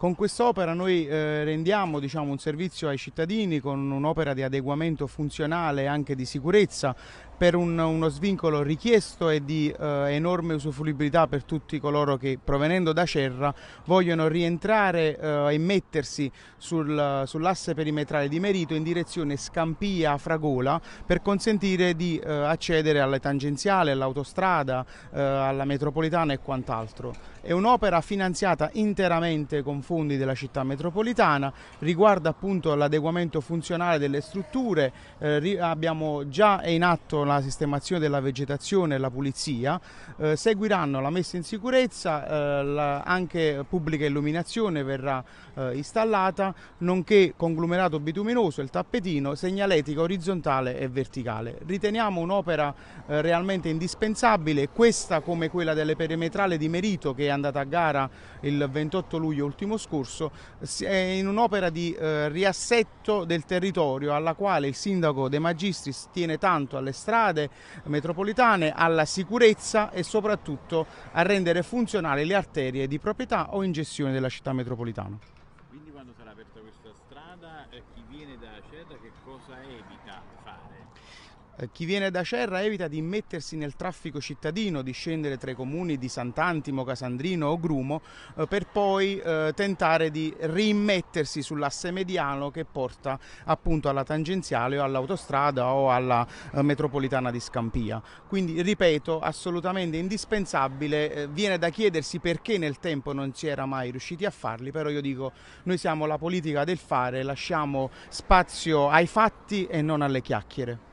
Con quest'opera noi eh, rendiamo diciamo, un servizio ai cittadini con un'opera di adeguamento funzionale e anche di sicurezza per un, uno svincolo richiesto e di eh, enorme usufruibilità per tutti coloro che provenendo da Cerra vogliono rientrare eh, e mettersi sul, sull'asse perimetrale di Merito in direzione Scampia-Fragola per consentire di eh, accedere alle tangenziali, all'autostrada, eh, alla metropolitana e quant'altro. È un'opera finanziata interamente con fondi della città metropolitana, riguarda appunto l'adeguamento funzionale delle strutture, eh, abbiamo già in atto la sistemazione della vegetazione e la pulizia, eh, seguiranno la messa in sicurezza, eh, la, anche pubblica illuminazione verrà eh, installata, nonché conglomerato bituminoso, il tappetino, segnaletica orizzontale e verticale. Riteniamo un'opera eh, realmente indispensabile, questa come quella delle perimetrali di Merito che è andata a gara il 28 luglio ultimo scorso, è in un'opera di eh, riassetto del territorio alla quale il sindaco De Magistris tiene tanto alle strade strade metropolitane, alla sicurezza e soprattutto a rendere funzionali le arterie di proprietà o in gestione della città metropolitana. Quindi quando sarà aperta questa strada, eh, chi viene da Cerra che cosa evita di fare? Eh, chi viene da Cerra evita di mettersi nel traffico cittadino, di scendere tra i comuni di Sant'Antimo, Casandrino o Grumo, eh, per poi eh, tentare di rimettersi sull'asse mediano che porta appunto alla tangenziale o all'autostrada o alla metropolitana di Scampia. Quindi ripeto, assolutamente indispensabile, viene da chiedersi perché nel tempo non si era mai riusciti a farli, però io dico noi siamo la politica del fare, lasciamo spazio ai fatti e non alle chiacchiere.